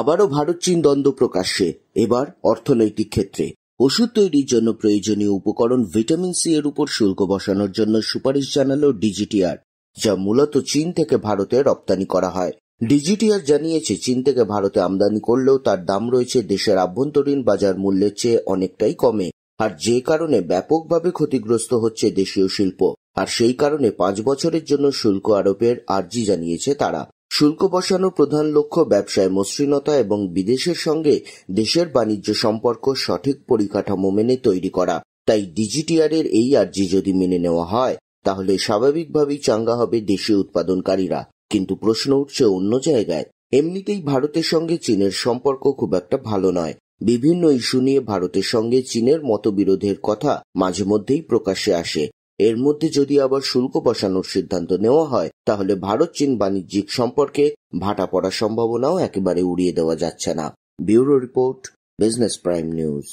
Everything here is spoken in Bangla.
আবারও ভারত চীন দ্বন্দ্ব প্রকাশ্যে এবার অর্থনৈতিক ক্ষেত্রে ওষুধ তৈরির জন্য প্রয়োজনীয় উপকরণ ভিটামিন সি এর উপর শুল্ক বসানোর জন্য সুপারিশ জানালো ডিজিটিআর যা মূলত চীন থেকে ভারতে রপ্তানি করা হয় ডিজিটিআর জানিয়েছে চীন থেকে ভারতে আমদানি করলেও তার দাম রয়েছে দেশের আভ্যন্তরীণ বাজার মূল্যের চেয়ে অনেকটাই কমে আর যে কারণে ব্যাপকভাবে ক্ষতিগ্রস্ত হচ্ছে দেশীয় শিল্প আর সেই কারণে পাঁচ বছরের জন্য শুল্ক আরোপের আর্জি জানিয়েছে তারা শুল্ক বসানোর প্রধান লক্ষ্য ব্যবসায় মসৃণতা এবং বিদেশের সঙ্গে দেশের বাণিজ্য সম্পর্ক সঠিক পরিকাঠামো মেনে তৈরি করা তাই ডিজিটিআরের এই আর্জি যদি মেনে নেওয়া হয় তাহলে স্বাভাবিকভাবেই চাঙ্গা হবে দেশীয় উৎপাদনকারীরা কিন্তু প্রশ্ন উঠছে অন্য জায়গায় এমনিতেই ভারতের সঙ্গে চীনের সম্পর্ক খুব একটা ভালো নয় বিভিন্ন ইস্যু নিয়ে ভারতের সঙ্গে চীনের মতবিরোধের কথা মাঝে মধ্যেই প্রকাশ্যে আসে এর মধ্যে যদি আবার শুল্ক বসানোর সিদ্ধান্ত নেওয়া হয় তাহলে ভারত চীন বাণিজ্যিক সম্পর্কে ভাটা পড়ার সম্ভাবনাও একেবারে উড়িয়ে দেওয়া যাচ্ছে না bureau report business prime news